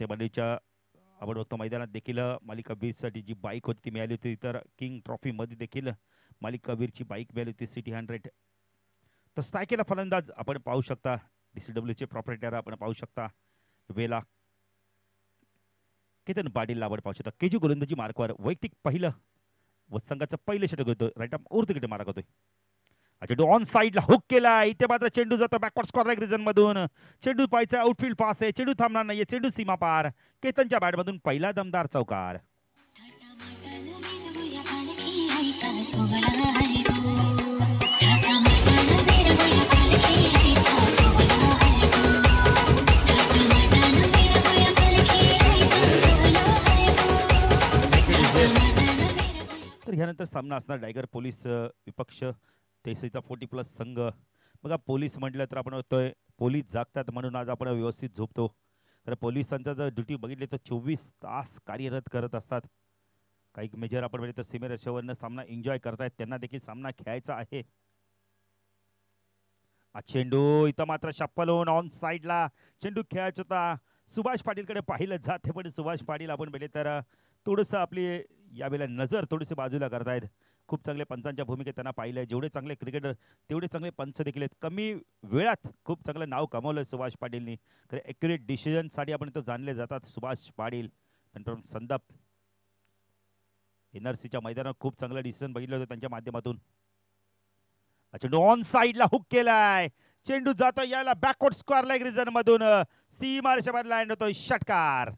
ते बंडीच्या आपण मैदानात देखील मालिका साठी जी बाईक होती ती मिळाली होती तर किंग ट्रॉफीमध्ये देखील मालिक कबीरची बाईक मिळाली होती सिटी हंड्रेड तर स्ट्रायकेला फलंदाज आपण पाहू शकता डी सी डब्ल्यूचे प्रॉपरेटर आपण पाहू शकता वेला केतन पाटीलला आपण पाहू शकता के जी गोलंदाजी मार्कवर वैयक्तिक पहिलं वत्संगाचं पहिलं षटक होतं राईट आम तिकडे मार्ग होतोय चेंडू ऑन साईडला हुक केला इथे मात्र चेंडू जातो बॅकवर्ड स्कॉर रिजन मधून चेंडू पाहिजे आउटफील्ड पास आहे चेंडू थांबणार नाहीये चेंडू सीमा पार केतनच्या बॅटमधून पहिला दमदार चौकार तर सामना असणार डायगर पोलीस विपक्ष सीचा फोर्टी प्लस संघ बघा पोलीस म्हटलं तर आपण बघतोय पोलीस जागतात म्हणून आज आपण व्यवस्थित झोपतो तर पोलिसांचा जर ड्युटी बघितली तर चोवीस तास कार्यरत करत असतात काही मेजर आपण बघितलं सीमेर सामना एन्जॉय करतायत त्यांना देखील सामना खेळायचा आहे चेंडू इथं मात्र शप्पल होऊन ऑन साईडला चेंडू खेळायचा होता सुभाष पाटीलकडे पाहिलं जाते पण सुभाष पाटील आपण बघितले तर थोडंसं आपली यावेळेला नजर थोडीशी बाजूला करतायत खूप चांगले पंचांच्या भूमिकेत त्यांना पाहिलं आहे जेवढे चांगले क्रिकेटर तेवढे चांगले पंच देखील आहेत कमी वेळात खूप चांगलं नाव कमवलं सुभाष पाटीलनी खरं ॲक्युरेट डिसिजनसाठी आपण इथं जाणले जातात सुभाष पाटील नंतर संदप एन आर सीच्या मैदानावर खूप चांगला डिसिजन बघितलं होतं त्यांच्या माध्यमातून अच्छा नॉन साईडला हुक केलाय चेंडू जातो याला बॅकवर्ड स्क्वेअर लेग रिझन मधून सीमारशेबाद लँड होतो षटकार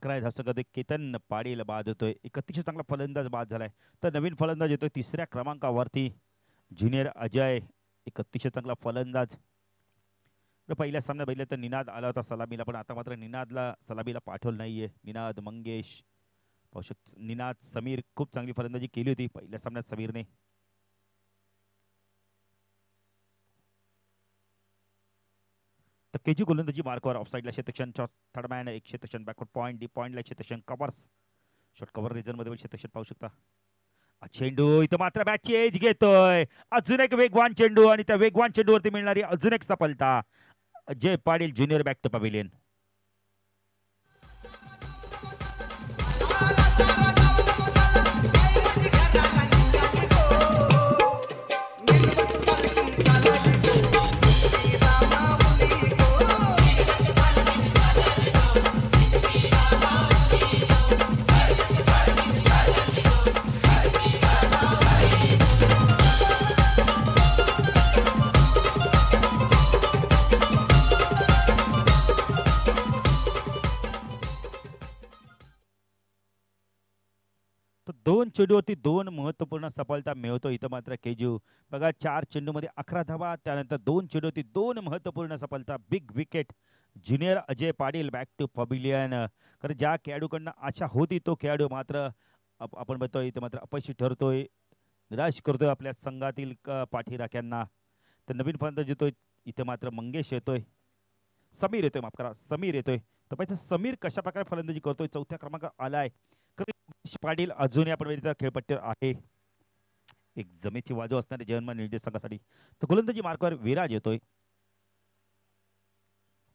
अकरा धावसंघात केतन पाडील बाद होतोय एक अतिशय चांगला फलंदाज बाद झालाय तर नवीन फलंदाज येतोय तिसऱ्या क्रमांकावरती ज्युनियर अजय एक अतिशय चांगला फलंदाज पहिल्या सामन्यात बघितलं तर निनाद आला होता सलामीला पण आता मात्र निनादला सलामीला पाठवलं नाहीये निनाद मंगेश पाहू निनाद समीर खूप चांगली फलंदाजी केली होती पहिल्या सामन्यात समीरने केजी गोलंदाजी मार्कवर ऑफसाईडला क्षेत्रक्षण थर्डमॅन एक क्षेत्रक्षण बॅकवर्ड पॉईंट डी पॉईंटला क्षेत्रक्षण कवर्स शॉर्ट कव्हर रिझनमध्ये पण क्षेत्रक्षण पाहू शकता चेंडू इथं मात्र बॅटची एज घेतोय अजून एक वेगवान चेंडू आणि त्या वेगवान चेंडूवरती मिळणारी अजून एक सफलता Jay Patil junior back to pavilion दोन चेंडूवरती दोन महत्त्वपूर्ण सफलता मिळवतो इथं मात्र केजू बघा चार चेंडू मध्ये अकरा धावा त्यानंतर दोन चेंडूवरती दोन महत्त्वपूर्ण सफलता big wicket junior Ajay Patil back to pavilion कारण ज्या खेळाडूकडनं आशा होती तो खेळाडू मात्र आपण बघतोय इथं मात्र अपयशी ठरतोय निराश करतोय आपल्या संघातील पाठीराख्यांना तर नवीन फलंदाज जितोय इथं मात्र मंगेश येतोय समीर येतोय माफ करा समीर येतोय तर पाहिजे समीर कशा प्रकारे फलंदाजी करतोय चौथ्या क्रमांक आलाय पाटील अजूनही आपण वेळेचा खेळपट्टीवर आहे एक जमेची बाजू असणारे जन्म निर्देश संघासाठी तर गोलंदाजी मार्गावर विराज येतोय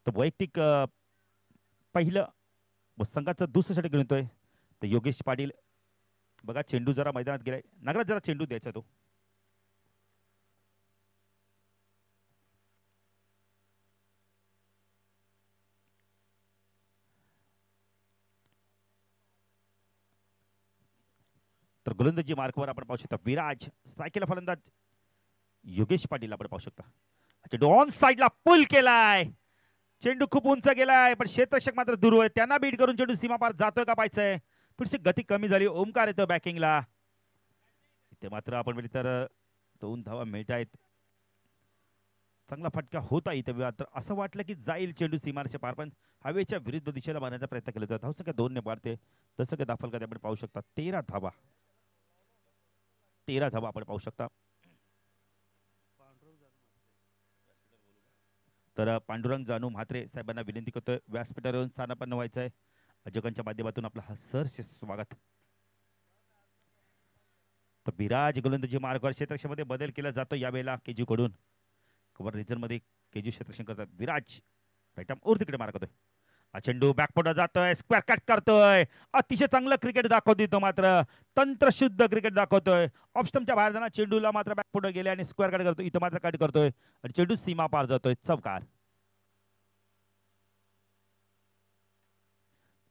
तर वैयक्तिक पहिलं व संघाचं दुसरं षटक घेऊन येतोय तर योगेश पाटील बघा चेंडू जरा मैदानात गेलाय नगरात जरा चेंडू द्यायचा तो तर गोलंदाजी मार्कवर आपण पाहू शकता विराज सायकेला फलंदाज योगेश पाटील आपण पाहू शकता चेंडू ऑन साईडला पुल केलाय चेंडू खूप उंच गेलाय पण क्षेत्रक्षक मात्र दूर आहे त्यांना बीट करून चेंडू सीमा पार जातोय का पाहिजे थोडीशी गती कमी झाली ओमकार येतो बॅकिंगला इथे मात्र आपण म्हणजे तर दोन धावा मिळत आहेत चांगला फटका होता इथे मात्र असं वाटलं की जाईल चेंडू सीमारच्या पार पण हवेच्या विरुद्ध दिशेला मारण्याचा प्रयत्न केला जातो धावसंख्या दोन ने वाढते दसंख्या दाखल करते आपण पाहू शकता तेरा धावा तेरा धावा आपण पाहू शकता तर पांडुरंग जानू म्हात्रे साहेबांना विनंती करतोय व्यासपीठावर येऊन स्थानापन्न व्हायचं आहे अजकांच्या माध्यमातून आपला हा सर स्वागत तर बिराज गोलंदाजी मार्गावर क्षेत्रक्षेमध्ये बदल केला जातो यावेळेला के कडून कवर रिझनमध्ये के जी क्षेत्रक्षण करतात विराज राईट आम तिकडे मार्ग चेंडू बॅकपोट जातोय स्क्वेअर कट करतोय अतिशय चांगलं क्रिकेट दाखवतोय तो मात्र तंत्रशुद्ध क्रिकेट दाखवतोय ऑप्शनच्या बाहेर जाणार चेंडूला मात्र बॅकपोट गेले आणि स्क्वेअर कट करतो इथं मात्र कट करतोय आणि चेंडू सीमा पार जातोय चौकार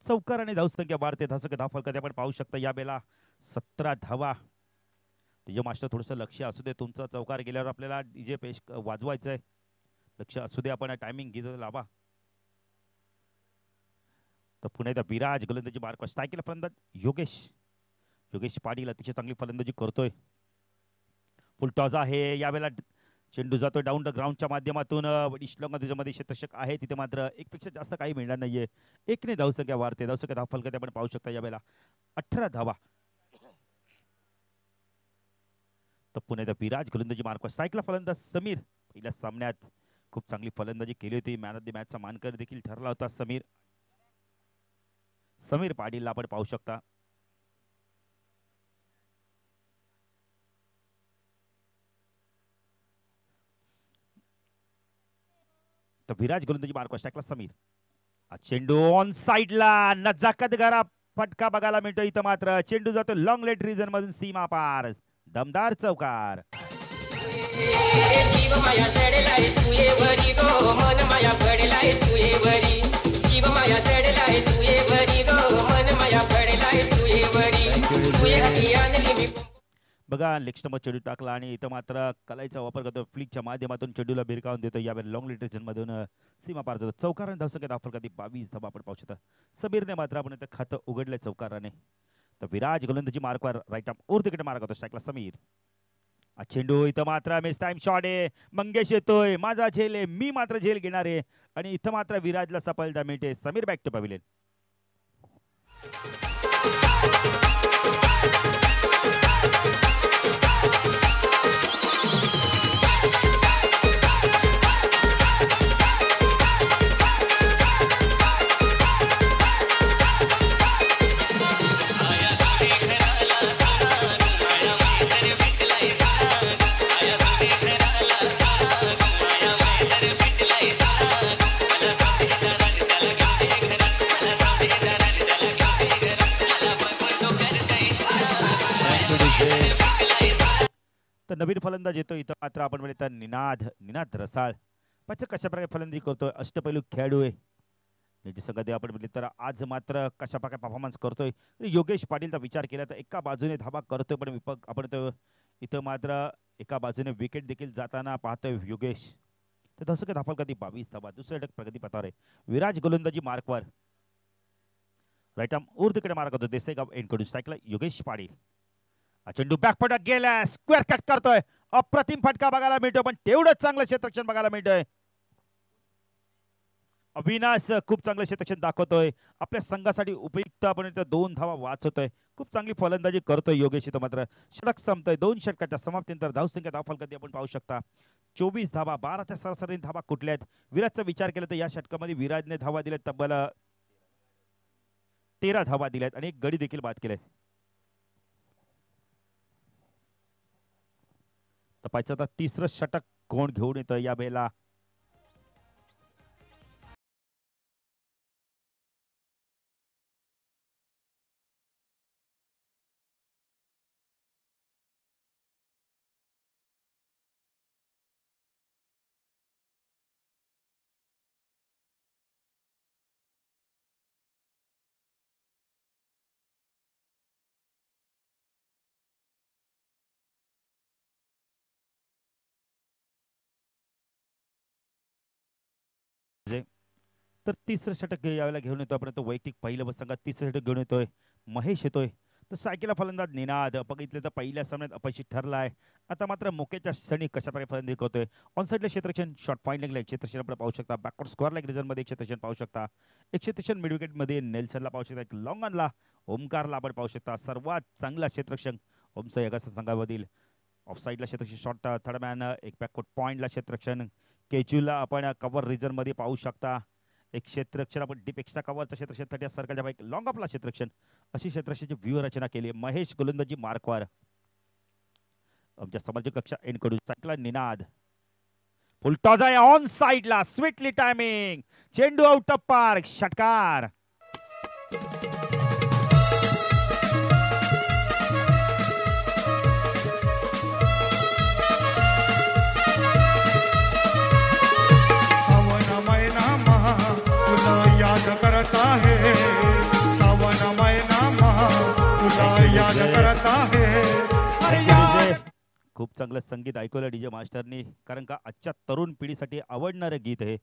चौकार आणि धावसंख्या वाढते धावसंख्या धाव फलक आपण पाहू शकता या वेळेला सतरा धावा डीजे मास्टर थोडस लक्ष असू दे तुमचा चौकार गेल्यावर आपल्याला डीजे पेश वाजवायचंय लक्ष असू दे आपण टायमिंग घेतो लावा तर पुण्यात विराज गोलंदाजी मार्क फलंदाज योगेश योगेश पाटील अतिशय चांगली फलंदाजी करतोय फुलटॉज आहे यावेळेला चेंडू जातोय डाऊन द ग्राउंडच्या माध्यमातून इश्लंग त्याच्यामध्ये शतषक आहे तिथे मात्र एकपेक्षा जास्त काही मिळणार नाहीये एक एकने धावसंख्या वाढते धावसंख्या धाव फलक आपण पाहू शकता यावेळेला अठरा धावा तर पुण्यात विराज गोलंदाजी मार्क सायकला फलंदाज समीर पहिल्या सामन्यात खूप चांगली फलंदाजी केली होती मॅन ऑफ द मॅचचा मानकर देखील ठरला होता समीर समीर पाटीलला आपण पाहू शकता तर विराज गोलंदाजी टाकला समीर चेंडू ऑन साईडला नजाकत गरा फटका बघायला मिळतो इथं मात्र चेंडू जातो लॉंग लेट रिझन मधून सीमा पार दमदार चौकार माया बघा नेक्स्ट नंबर चेडू टाकला आणि इथं मात्र कलाईचा वापर करतो फ्लिकच्या माध्यमातून चेडूला बिरकावून देतो यावेळी लॉंग लिटरेशनमधून सीमा पार जातो चौकाराने धावसंख्येत आपण बावीस धाव आपण पाहू शकता सबीरने मात्र आपण इथं खातं उघडलं चौकाराने तर विराज गोलंदाजी मार्गवर राईट आर्म ओर तिकडे मार्ग होतो स्ट्राईकला समीर चेंडू इथं मात्र मेस टाइम शॉट आहे मंगेश येतोय माझा झेल आहे मी मात्र झेल घेणार आहे आणि इथं मात्र विराजला सफलता मिळते समीर बॅक टू पविलेन तर नवीन फलंदाज येतो इथं मात्र आपण तर निनाद निनाद रसाळ पाच प्रकारे फलंदाजी करतोय अष्टपैलू खेळाडू आहे आपण म्हणले तर आज मात्र कशा प्रकारे परफॉर्मन्स करतोय योगेश पाटीलचा विचार केला तर एका बाजूने धाबा करतोय पण विपक्ष आपण इथं मात्र एका बाजूने विकेट देखील जाताना पाहतोय योगेश तर तसं का धाफाल कधी बावीस धाबा दुसऱ्या प्रगती पथावर आहे विराज गोलंदाजी मार्कवर राईट आर्म उर्दकडे मार्ग होतो एंड कडून सायकल योगेश पाटील चेंडू फटक गेला स्क्वेअर कट करतोय अप्रतिम फटका बघायला मिळतोय पण तेवढंच चांगलं क्षेत्रक्षण बघायला मिळतोय अविनाश खूप चांगलं क्षेत्रक्षण दाखवतोय आपल्या संघासाठी उपयुक्त आपण दोन धावा वाचवतोय खूप चांगली फलंदाजी करतोय योगेश इथं मात्र षटक संपतोय दोन षटकाच्या समाप्तीनंतर धावसंख्या धाव आपण पाहू शकता चोवीस धावा ते सरासरी धावा कुठल्या आहेत विराजचा विचार केला तर या षटकामध्ये विराजने धावा दिल्यात तब्बल तेरा धावा दिल्यात आणि एक गडी देखील बाद केलाय तर पाहिजे आता तिसरं षटक कोण घेऊन येतं या वेळेला तर तिसरं षटक यावेळेला घेऊन येतो आपण तो वैयक्तिक पहिलं संघात तिसरं षटक घेऊन येतोय महेश येतोय तर सायकेला फलंदाज निनाद बघितले तर पहिल्या सामन्यात अपयशी ठरला आहे आता मात्र मोक्याच्या क्षणी कशाप्रकारे फलंदी करतोय ऑन साईडला क्षेत्रक्षण शॉर्ट पॉईंट लागले क्षेत्रक्षण आपण पाहू शकता बॅकवर्ड स्क्वेअर लाईक रिझनमध्ये क्षेत्रक्षण पाहू शकता एक क्षेत्रक्षण मिडविकेटमध्ये नेल्सनला पाहू शकता एक लॉंग ऑनला ओमकारला आपण पाहू शकता सर्वात चांगला क्षेत्रक्षण ओमस यागाचा संघामधील ऑफसाईडला क्षेत्रक्षण शॉर्ट थर्डमॅन एक बॅकवर्ड पॉईंटला क्षेत्रक्षण केचूला आपण कवर रिझनमध्ये पाहू शकता एक क्षेत्रक्षण आपण डीपेक्षा कव्वालचं क्षेत्रक्षण थर्टी सरकारच्या बाईक लॉंग ऑफला क्षेत्रक्षण अशी क्षेत्रक्षणाची व्यूहरचना केली महेश गोलंदाजी मार्कवर आमच्या समाज कक्षा एंड कडून चाकला निनाद फुलटॉज आहे ऑन साईडला स्वीटली टायमिंग चेंडू आउट ऑफ पार्क षटकार खूप चांगलं संगीत ऐकवलं डीजे जे मास्टरनी कारण का आजच्या तरुण पिढीसाठी आवडणारं गीत हे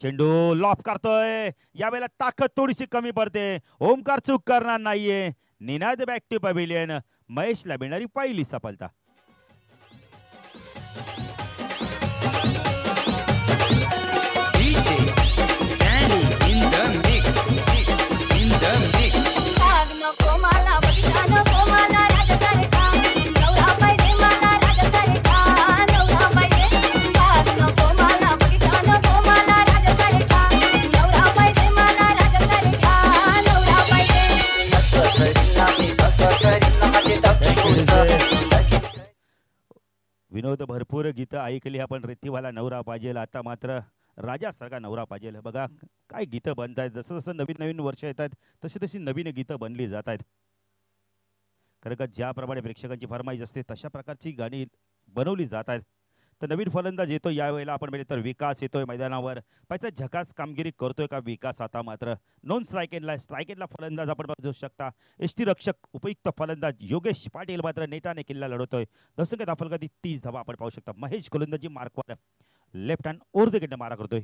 चेंडू लॉफ करतोय यावेळेला ताकद थोडीशी कमी पडते ओमकार चूक करणार नाहीये निनाद बॅक्टिव्ह पॅबिलियन महेशला मिळणारी पहिली सफलता विनोद भरपूर गीतं ऐकली आपण रेतीवाला नवरा पाहिजेल आता मात्र राजासारखा नवरा पाहिजेल बघा काय गीतं बनत आहेत जसं जसं नवीन नवीन वर्ष येत आहेत तशी तशी नवीन गीतं बनली जात आहेत खरं का ज्याप्रमाणे प्रेक्षकांची फरमाईश असते तशा प्रकारची गाणी बनवली जात आहेत तर नवीन फलंदाज येतो यावेळेला आपण म्हणजे तर विकास येतोय मैदानावर पाहिजे झकास कामगिरी करतोय का विकास आता मात्र नॉन स्ट्राईक एंडला फलंदाज आपण बघू शकता एसटी रक्षक उपयुक्त फलंदाज योगेश पाटील मात्र नेटाने किल्ला लढवतोय दसंग कधी तीस धावा आपण पाहू शकता महेश गोलंदाजी मार्कवर लेफ्ट हँड गेंड मारा करतोय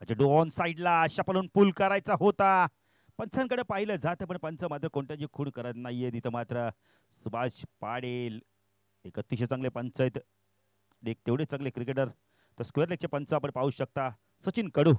अच्छा डो ऑन साईडला शपलून पूल करायचा होता पंचांकडे पाहिलं जात पण पंच मात्र कोणत्याची खूण करत नाहीये तिथं मात्र सुभाष पाडेल एक अतिशय चांगले पंच आहेत एक तेवढे चांगले क्रिकेटर तर स्क्वेअर लेगच्या पंच आपण पाहू शकता सचिन कडू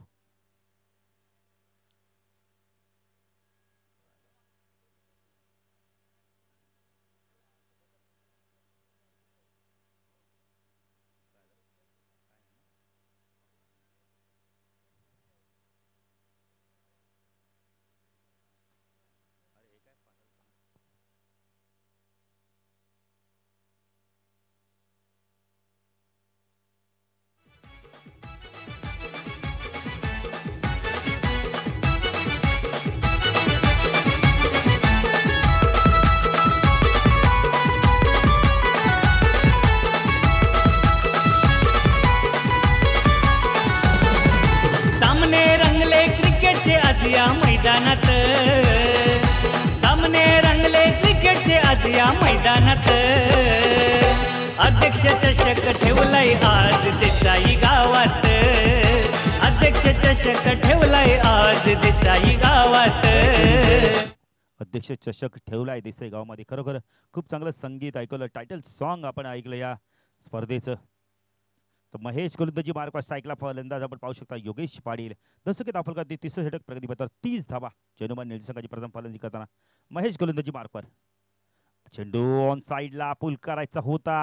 या मैदानात सामने रंगले क्रिकेटचे आज या मैदानात अध्यक्ष चषक ठेवलाय आज देसाई गावात अध्यक्ष चषक ठेवलाय आज देसाई गावात अध्यक्ष चषक ठेवलाय आहे देसाई गावामध्ये खरोखर खूप चांगलं संगीत ऐकवलं टायटल सॉन्ग आपण ऐकलं या स्पर्धेचं तर महेश गोलंदाजी मार्ग सायकला फलंदाज आपण पाहू शकता योगेश पाटील दसके दाखल करते तिसरं षटक प्रगती पत्रावर तीस धावा चेनुमान निलसंघाची प्रथम फलंदाजी करताना महेश गोलंदाजी मार्कवर चेंडू ऑन साईडला पुल करायचा होता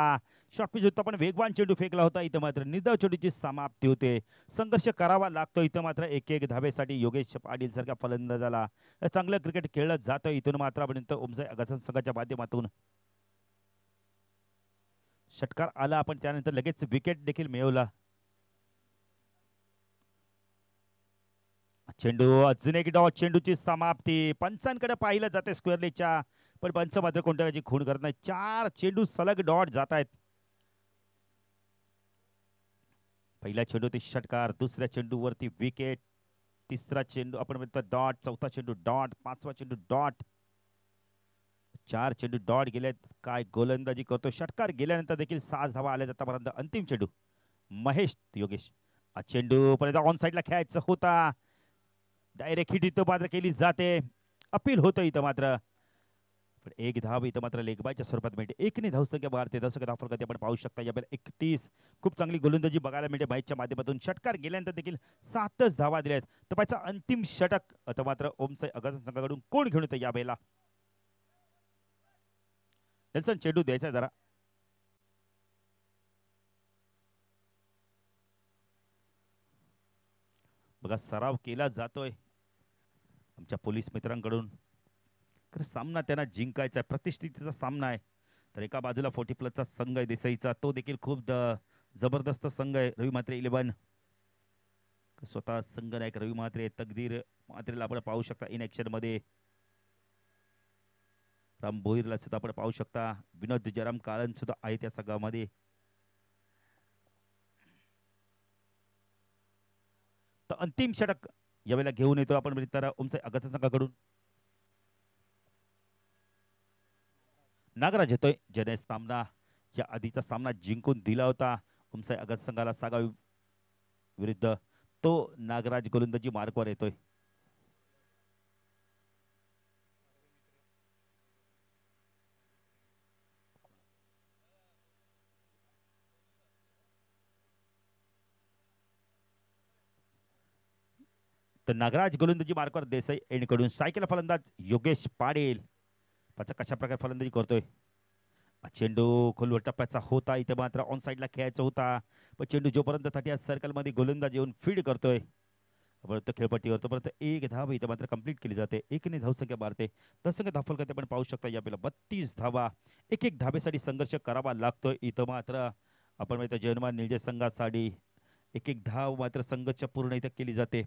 शॉर्टपिच होता पण वेगवान चेंडू फेकला होता इथं मात्र निदाव चेंडूची समाप्ती होते संघर्ष करावा लागतो इथं मात्र एक एक धावेसाठी योगेश पाटील सारख्या फलंदाजाला चांगलं क्रिकेट खेळलं जातं इथून मात्र आपण ओमसाई अगसन संघाच्या माध्यमातून षटकार आला आपण त्यानंतर लगेच विकेट देखील मिळवला चेंडू अजून एक डॉ चेंडूची समाप्ती पंचांकडे पाहिलं जाते स्क्वेअर लेगच्या पण पंच मात्र कोणत्या खूण करत नाही चार चेंडू सलग डॉट जात आहेत पहिला चेंडू ते षटकार दुसऱ्या चेंडूवरती विकेट तिसरा चेंडू आपण म्हणतो डॉट चौथा चेंडू डॉट पाचवा चेंडू डॉट चार चेंडू डॉट गेलेत काय गोलंदाजी करतो षटकार गेल्यानंतर देखील सात धावा आल्यात आतापर्यंत अंतिम चेंडू महेश योगेश हा चेंडू पर्यंत ऑन साईडला खेळायचा होता डायरेक्ट हिट इथं मात्र केली जाते अपील होत इथं मात्र पण एक धाव इथं मात्र लेखबाईच्या स्वरूपात मिळते एकने धावसंख्या वाढते धावसंख्या दाखल करते आपण पाहू शकता या यावेळेला एकतीस खूप चांगली गोलंदाजी बघायला मिळते बाईकच्या माध्यमातून षटकार गेल्यानंतर देखील सातच धावा दिल्यात आहेत बाईचा अंतिम षटक आता मात्र ओमसाई अगस्त संघाकडून कोण घेऊन येतं वेळेला त्यांचा चेंडू द्यायचा जरा बघा सराव केला जातोय आमच्या पोलीस मित्रांकडून तर सामना त्यांना जिंकायचा आहे सामना आहे तर एका बाजूला फोर्टी प्लसचा संघ आहे देसाईचा तो देखील खूप जबरदस्त संघ आहे रवी मात्रे इलेवन स्वतः संघ नायक रवी मात्रे तकदीर मात्रेला आपण पाहू शकता इन ॲक्शनमध्ये राम भोईरला सुद्धा आपण पाहू शकता विनोद जयराम काळन सुद्धा आहे त्या संघामध्ये तर अंतिम षटक यावेळेला घेऊन येतो आपण म्हणजे तर ओमसाई अगाचा संघाकडून नागराज येतोय ज्याने सामना या आधीचा सामना जिंकून दिला होता ओमसाई अगस्त संघाला सागा विरुद्ध तो नागराज गोलंदाजी मार्गवर येतोय तर नागराज गोलंदाजी मार्गवर देसाई एंडकडून सायकल फलंदाज योगेश पाडेल पाचा कशा प्रकारे फलंदाजी करतोय चेंडू खोलवर टप्प्याचा होता इथे मात्र ऑन साईडला खेळायचा होता पण चेंडू जोपर्यंत थर्टी सर्कलमध्ये गोलंदाज येऊन फीड करतोय परत खेळपट्टीवर तोपर्यंत एक धाव इथे मात्र कंप्लीट केली जाते एकने धावसंख्या मारते दस संख्या धाव करते पण पाहू शकता या पहिला बत्तीस धावा एक एक धाबेसाठी संघर्ष करावा लागतोय इथं मात्र आपण माहिती जयनमान निर्जय संघासाठी एक एक धाव मात्र संघर्ष पूर्ण इथं केली जाते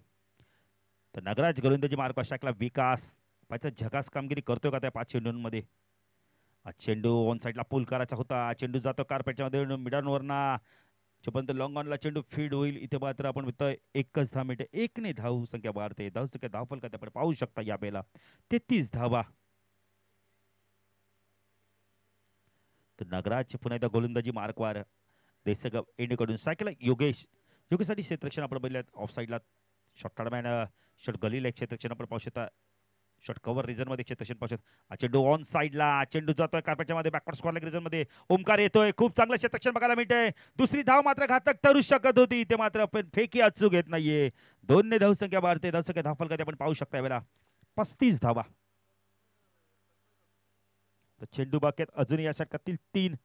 तर नगराज गोलंदाजी मार्गदर्शकला विकास पाहिजे झकास कामगिरी करतोय का त्या पाच चेंडूंमध्ये चेंडू ऑन साईडला पूल करायचा होता चेंडू जातो कार्पेटच्यामध्ये ना जोपर्यंत लॉंग ऑनला चेंडू फीड होईल इथे मात्र आपण एकच दहा एक ने धाव संख्या वाढते धाव संख्या धाव फलक आपण पाहू शकता या वेळेला तेहतीस धावा तर नगराज पुन्हा एकदा गोलंदाजी मार्कवार देसग एंडकडून सायकल योगेश योगेशसाठी क्षेत्रक्षण आपण बघितलं ऑफ साईडला शॉर्ट मॅन शॉट गलीला एक क्षेत्रक्षण आपण पाहू शकता शॉट कव्हर रिझनमध्ये क्षेत्रक्षण पाहू शकता चेंडू ऑन साईडला चेंडू जातोय कार्पेटच्या मध्ये बॅकवर्ड स्कॉरला रिझनमध्ये ओमकार येतोय खूप चांगलं क्षेत्रक्षण बघायला मिळतंय दुसरी धाव मात्र घातक ठरू शकत होती ते मात्र फेकी अचूक येत नाहीये दोनने धावसंख्या वाढते धावसंख्या धावफल कधी आपण पाहू शकता वेळा पस्तीस धावा चेंडू बाकेत अजूनही या षटकातील तीन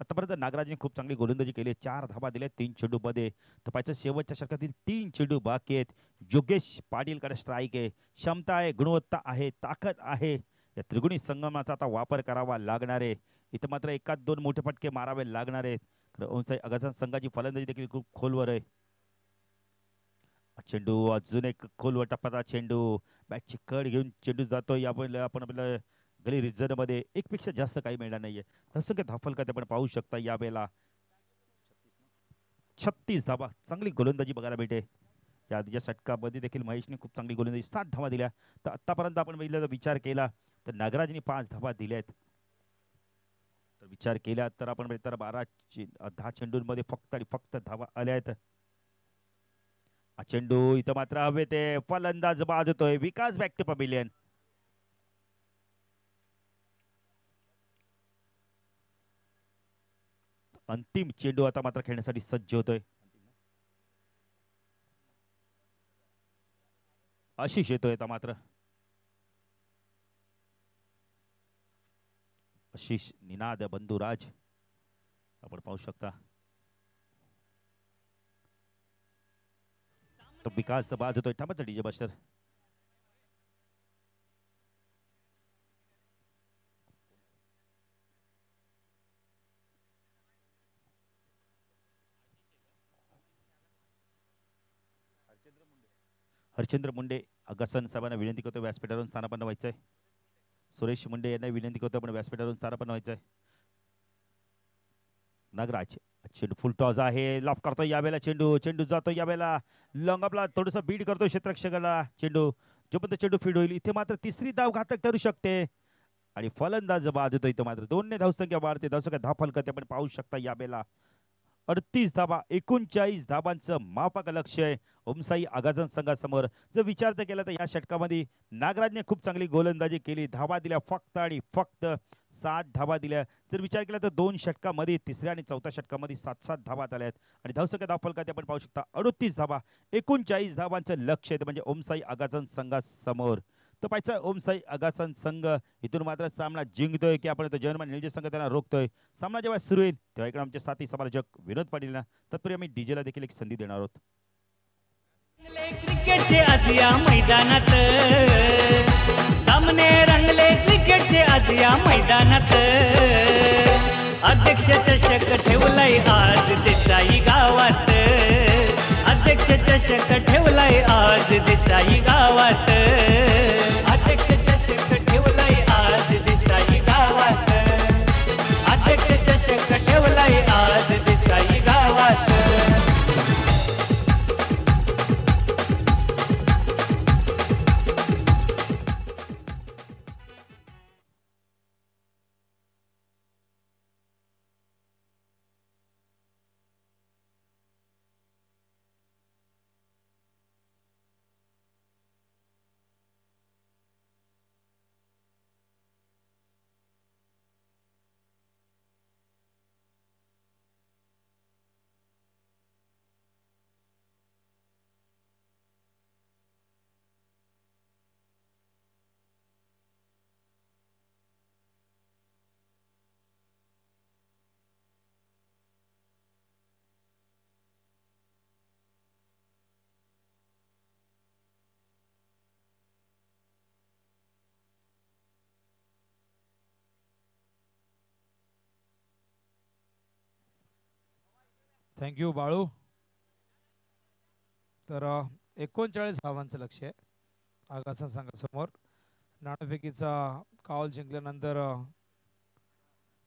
आतापर्यंत नागराजने खूप चांगली गोलंदाजी केली चार धाबा दिल्या तीन चेंडूमध्ये तपायचं शेवटच्या षटकातील तीन चेंडू बाकी आहेत योगेश पाटीलकडे स्ट्राईक आहे क्षमता आहे गुणवत्ता आहे ताकद आहे या त्रिगुणी संगमाचा आता वापर करावा लागणार आहे इथं मात्र एकाच दोन मोठे फटके मारावे लागणार आहेत ओनसाई संघाची फलंदाजी देखील खूप खोलवर आहे चेंडू अजून एक खोलवर टप्पाचा चेंडू बॅटची कड घेऊन चेंडू जातोय आपण आपण आपल्याला गली रिझनमध्ये एकपेक्षा जास्त काही मिळणार नाही आहे असंख्य धाफलकात आपण पाहू शकता यावेळेला छत्तीस धावा चांगली गोलंदाजी बघायला भेटे या आधीच्या षटकामध्ये देखील महेशने खूप चांगली गोलंदाजी सात धावा दिल्या तर आत्तापर्यंत आपण बघितलं विचार केला तर नागराजने पाच धावा दिल्या आहेत तर विचार केला तर आपण तर बारा दहा चेंडूंमध्ये फक्त आणि फक्त धावा आल्या आहेत हा चेंडू इथं मात्र हवे ते फलंदाज बाद होतोय विकास बॅक टू पबिलियन अंतिम चेंडू आता मात्र खेळण्यासाठी सज्ज होतोय आशिष येतोय आता मात्र आशिष निनाद बंधुराज आपण पाहू शकता तो विकास बाद होतोय थांबा डीजे बस्टर हरिश्चंद्र मुंडे अगसन साहेबांना विनंती करतो व्यासपीठावरून स्थानापन्न व्हायचं आहे सुरेश मुंडे यांना विनंती करतो पण व्यासपीठावरून स्थानापन्न व्हायचं आहे नागराज चेंडू फुलटॉस आहे लॉफ करतो यावेळेला चेंडू चेंडू जातो यावेळेला आपला थोडस बीड करतो क्षेत्रक्षकाला चेंडू जोपर्यंत चेंडू फीड होईल इथे मात्र तिसरी धाव घातक ठरू शकते आणि फलंदाज बाद इथे इथं मात्र ने धावसंख्या वाढते धावसंख्या धाव फलकते आपण पाहू शकता यावेळेला अडतीस धाबा एकोणचाळीस धाबांचं मापाक लक्ष आहे ओमसाई आगाजन संघासमोर जर विचार जर तर या षटकामध्ये नागराजने खूप चांगली गोलंदाजी केली धावा दिल्या फक्त आणि फक्त सात धाबा दिल्या जर विचार केला तर दोन षटकामध्ये तिसऱ्या आणि चौथ्या षटकामध्ये सात सात धाबा आल्या आहेत आणि धावसंख्या धावफलकात ते आपण पाहू शकता अडतीस धाबा एकोणचाळीस धाबांचं लक्ष आहे म्हणजे ओमसाई आगाजन संघासमोर तो पाहिजे ओम साई अगासन संघ इथून मात्र सामना जिंकतोय की आपण तो जर्मन निलजे संघ त्यांना रोखतोय सामना जेव्हा सुरू होईल तेव्हा इकडे आमचे साथी समालोचक विनोद पाटील ना तत्पूर्वी आम्ही डीजेला देखील एक संधी देणार आहोत क्रिकेटचे आज या मैदानात सामने रंगले क्रिकेटचे आज या मैदानात अध्यक्ष चषक ठेवलाय आज देसाई गावात अध्यक्ष चषक ठेवलाय आज देसाई गावात चक ठेवलाय आ थँक्यू बाळू तर एकोणचाळीस धावांचं लक्ष आहे आगासन संघासमोर नाणेफेकीचा कावल जिंकल्यानंतर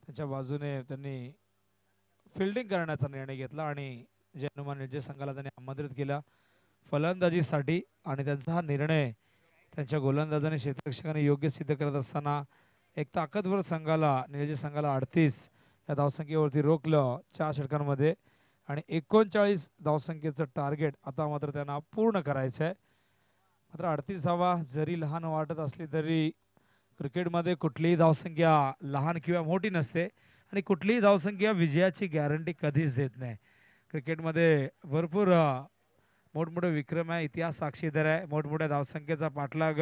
त्याच्या बाजूने त्यांनी फिल्डिंग करण्याचा निर्णय घेतला आणि जे हनुमान संघाला त्यांनी आमंत्रित केला फलंदाजीसाठी आणि त्यांचा हा निर्णय त्यांच्या गोलंदाजाने क्षेत्ररक्षकाने योग्य सिद्ध करत असताना एक ताकदवर संघाला निर्जय संघाला अडतीस या धावसंख्येवरती रोखलं चार षटकांमध्ये आणि एकोणचाळीस धावसंख्येचं टार्गेट आता मात्र त्यांना पूर्ण करायचं आहे मात्र अडतीस जरी लहान वाटत असली तरी क्रिकेटमध्ये कुठलीही धावसंख्या लहान किंवा मोठी नसते आणि कुठलीही धावसंख्या विजयाची गॅरंटी कधीच देत नाही क्रिकेटमध्ये भरपूर मोठमोठे विक्रम आहे इतिहास साक्षीदार आहे मोठमोठ्या धावसंख्येचा पाठलाग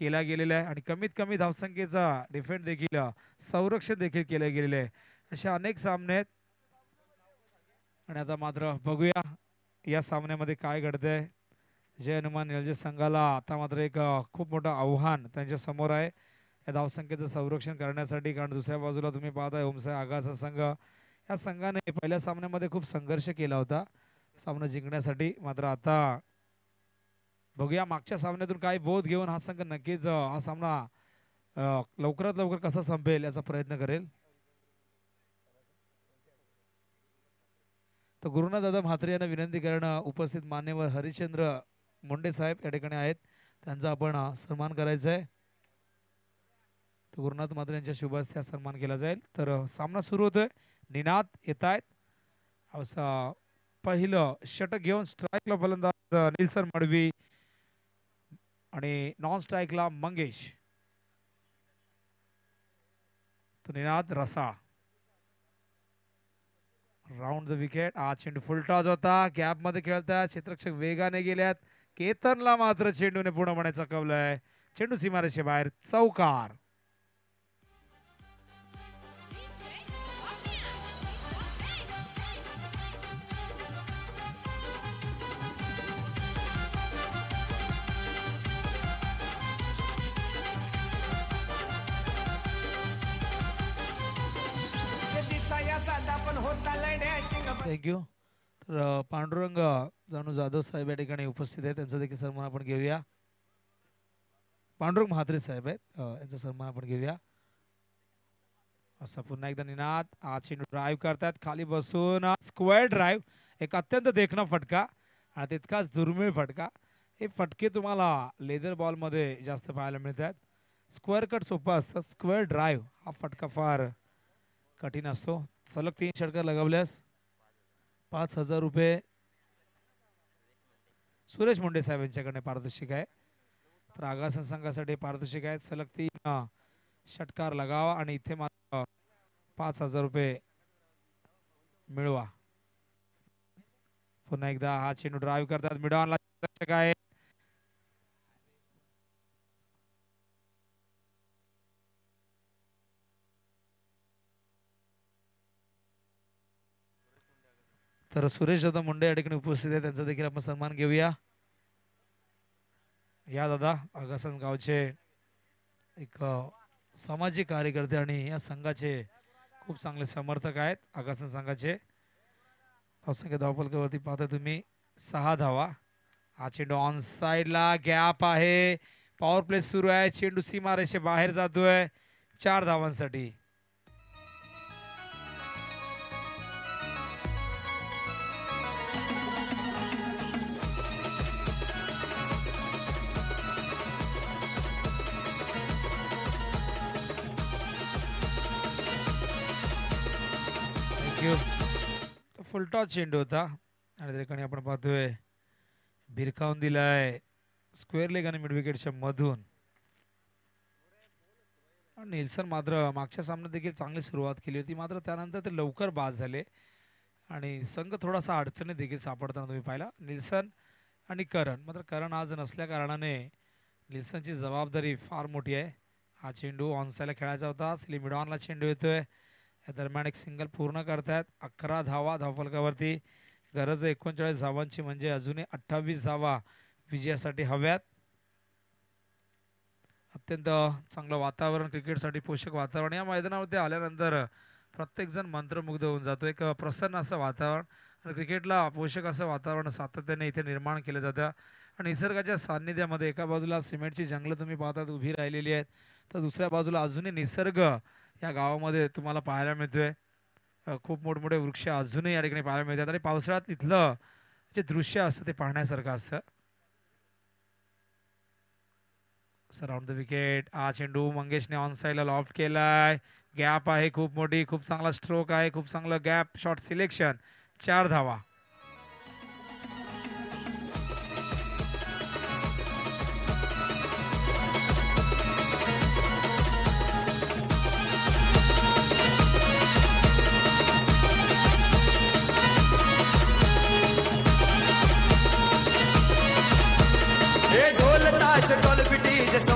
केला गेलेला आहे आणि कमीत कमी धावसंख्येचा डिफेंड देखील संरक्षण देखील केलं गेलेलं आहे अशा अनेक सामने आहेत आणि आता मात्र बघूया या सामन्यामध्ये काय घडतंय जय हनुमान एलजे संघाला आता मात्र एक खूप मोठं आव्हान त्यांच्या समोर आहे या धावसंख्येचं संरक्षण करण्यासाठी कारण दुसऱ्या बाजूला तुम्ही पाहताय ओमसाय आगाचा संघ या संघाने पहिल्या सामन्यामध्ये खूप संघर्ष केला होता सामना जिंकण्यासाठी मात्र आता बघूया मागच्या सामन्यातून काही बोध घेऊन हा संघ नक्कीच हा सामना लवकरात लवकर कसा संपेल याचा प्रयत्न करेल तर दादा म्हात्रे यांना विनंती करणं उपस्थित मान्यवर हरिश्चंद्र मुंडे साहेब या ठिकाणी आहेत त्यांचा आपण सन्मान करायचा आहे तर गुरुनाथ म्हात्रे यांच्या शुभास्ते सन्मान केला जाईल तर सामना सुरू होतोय निनाद येत आहेत असा पहिलं षटक घेऊन स्ट्राईकला फलंदाज निल्सन मडवी आणि नॉन स्ट्राईकला मंगेश तर Ninad Rasal round the wicket आज चेंडू फुल टॉस होता गॅप मध्ये खेळतात क्षेत्रक्षक वेगाने गेल्यात केतनला मात्र चेंडूने पूर्ण म्हणायचं कवलंय चेंडू सीमारेषे बाहेर चौकार थँक्यू तर पांडुरंग जाणू जाधव साहेब या ठिकाणी उपस्थित आहेत त्यांचा देखील सन्मान आपण घेऊया पांडुरंग म्हात्रे साहेब आहेत यांचा सन्मान आपण घेऊया असा पुन्हा एकदा निनाद आज चेंडू ड्राईव्ह करतात खाली बसून स्क्वेअर ड्राईव्ह एक अत्यंत देखणा फटका आणि तितकाच दुर्मिळ फटका हे फटके तुम्हाला लेदर बॉल बॉलमध्ये जास्त पाहायला मिळतात स्क्वेअर कट सोपा असतात स्क्वेअर ड्राईव्ह हा फटका फार कठीण असतो सलग तीन षटकर लगावल्यास पाच हजार रुपये सुरेश मुंडे साहेब यांच्याकडे पारितोषिक आहे तर आगासन संघासाठी पारितोषिक आहेत सलग तीन षटकार लगावा आणि इथे मात्र पाच हजार रुपये मिळवा पुन्हा एकदा हा चेंडू ड्राईव्ह करतात मिडॉनला आहे तर सुरेश दादा मुंडे या ठिकाणी उपस्थित आहे त्यांचा देखील आपण सन्मान घेऊया या दादा आगासन गावचे एक सामाजिक कार्यकर्ते आणि या संघाचे खूप चांगले समर्थक आहेत आगासन संघाचे असंख्य धावपलकावरती पाहता तुम्ही सहा धावा आचे ऑन साईडला गॅप आहे पॉवर प्ले सुरू आहे चेंडू सीमारेषे बाहेर जातोय चार धावांसाठी उलटा चेंडू होता आणि त्या आपण पाहतोय भिरकावून दिलाय स्क्वेअर लेग आणि मिडविकेटच्या मधून निल्सन मात्र मागच्या सामन्यात देखील चांगली सुरुवात केली होती मात्र त्यानंतर ते लवकर बाद झाले आणि संघ थोडासा अडचणी देखील सापडताना तुम्ही पाहिला निल्सन आणि करण मात्र करण आज नसल्या कारणाने निल्सनची जबाबदारी फार मोठी आहे हा चेंडू साईडला खेळायचा होता स्लिमिडॉनला चेंडू येतोय या दरम्यान एक सिंगल पूर्ण करतायत अकरा धावा धावफलकावरती गरज एकोणचाळीस धावांची म्हणजे अजूनही अठ्ठावीस धावा विजयासाठी हव्यात अत्यंत चांगलं वातावरण क्रिकेटसाठी पोषक वातावरण या मैदानावरती आल्यानंतर प्रत्येकजण मंत्रमुग्ध होऊन जातो एक प्रसन्न असं वातावरण आणि क्रिकेटला पोषक असं वातावरण सातत्याने इथे निर्माण केलं जातं आणि निसर्गाच्या सान्निध्यामध्ये एका बाजूला सिमेंटची जंगलं तुम्ही पाहतात उभी राहिलेली आहेत तर दुसऱ्या बाजूला अजूनही निसर्ग या गावामध्ये तुम्हाला पाहायला मिळतोय खूप मोठमोठे वृक्ष अजूनही या ठिकाणी पाहायला मिळतात आणि पावसाळ्यात तिथलं जे दृश्य असतं ते पाहण्यासारखं असतं सराउंड द विकेट आ चेंडू मंगेशने ऑन साईडला लॉफ्ट केलाय गॅप आहे खूप मोठी खूप चांगला स्ट्रोक आहे खूप चांगलं गॅप शॉर्ट सिलेक्शन चार धावा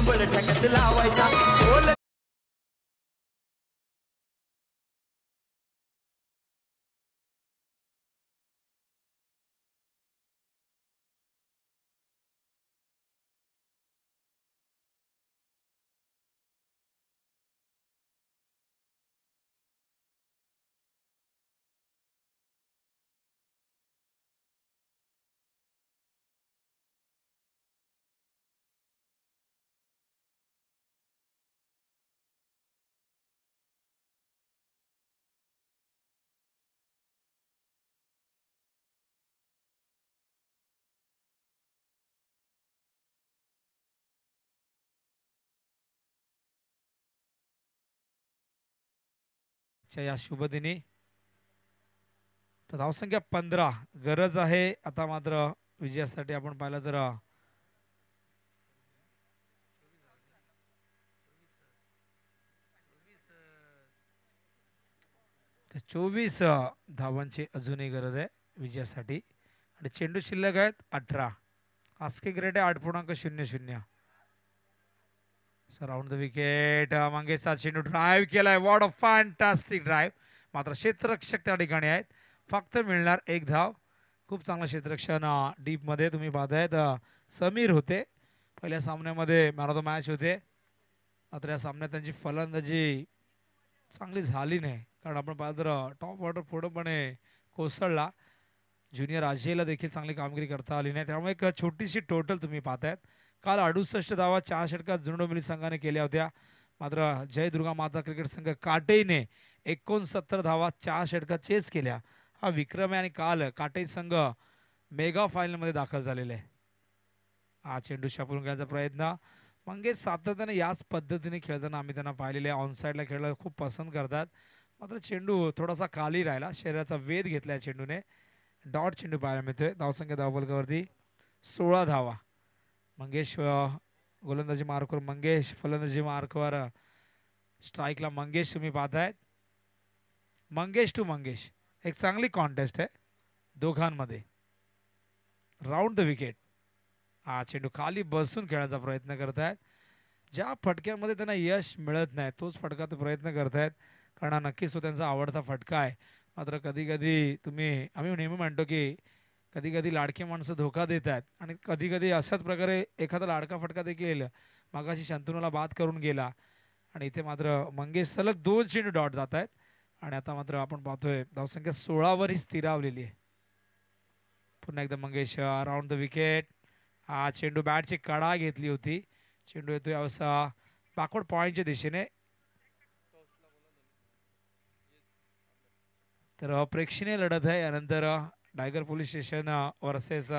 कंबळ ठकत लावायचा बोल आजच्या या शुभदिनी तर धावसंख्या पंधरा गरज आहे आता मात्र विजयासाठी आपण पाहिलं तर चोवीस धावांची अजूनही गरज आहे विजयासाठी आणि चेंडू शिल्लक आहेत अठरा आसके ग्रेड आहे आठ पूर्णांक शून्य शून्य सराउंड द विकेट मंगेशचा चेंडू ड्राईव्ह केलाय वॉर्ड अ फॅन्टास्टिक ड्राईव्ह मात्र क्षेत्ररक्षक त्या ठिकाणी आहेत फक्त मिळणार एक धाव खूप चांगलं क्षेत्ररक्षण uh, मध्ये तुम्ही पाहतायत समीर होते पहिल्या सामन्यामध्ये मॅन ऑफ द मॅच होते मात्र या सामन्यात त्यांची फलंदाजी चांगली झाली नाही कारण आपण पाहतो टॉप ऑर्डर पूर्णपणे कोसळला ज्युनियर आशियाला देखील चांगली कामगिरी करता आली नाही त्यामुळे एक छोटीशी टोटल तुम्ही पाहतायत काल अडुसष्ट धावा चार षटकात झुंडोमिली संघाने केल्या होत्या मात्र जय दुर्गा माता क्रिकेट संघ काटेने एकोणसत्तर धावा चार षटकात चेस केल्या हा विक्रम आहे आणि काल काटे संघ मेगा फायनलमध्ये दाखल झालेला आहे हा चेंडू शापून खेळायचा प्रयत्न मग सातत्याने याच पद्धतीने खेळताना आम्ही त्यांना पाहिलेले आहे ऑनसाईडला खेळायला खूप पसंत करतात मात्र चेंडू थोडासा खाली राहिला शरीराचा वेध घेतला या चेंडूने डॉट चेंडू पाहायला मिळतोय धावसंख्या धावपलकावरती सोळा धावा मंगेश गोलंदाजी मार्कवर मंगेश फलंदाजी मार्कवर स्ट्राईकला मंगेश तुम्ही पाहतायत मंगेश टू मंगेश एक चांगली कॉन्टेस्ट आहे दोघांमध्ये राऊंड द विकेट हा चेंडू खाली बसून खेळायचा प्रयत्न करत आहेत ज्या फटक्यामध्ये त्यांना यश मिळत नाही तोच फटका तो प्रयत्न करत आहेत कारण हा नक्कीच तो त्यांचा आवडता फटका आहे मात्र कधी कधी तुम्ही आम्ही नेहमी म्हणतो की कधी कधी लाडके माणसं धोका देत आहेत आणि कधी कधी अशाच प्रकारे एखादा लाडका फटका देखील मागाशी शंतनूला बाद करून गेला आणि इथे मात्र मंगेश सलग दोन चेंडू डॉट जात आहेत आणि आता मात्र आपण पाहतोय धावसंख्या सोळावर ही स्थिरावलेली आहे पुन्हा एकदा मंगेश राऊंड द विकेट हा चेंडू बॅटची कडा घेतली होती चेंडू येतोय असा पाकवड पॉईंटच्या दिशेने तर प्रेक्षणीय लढत आहे यानंतर tiger police station versus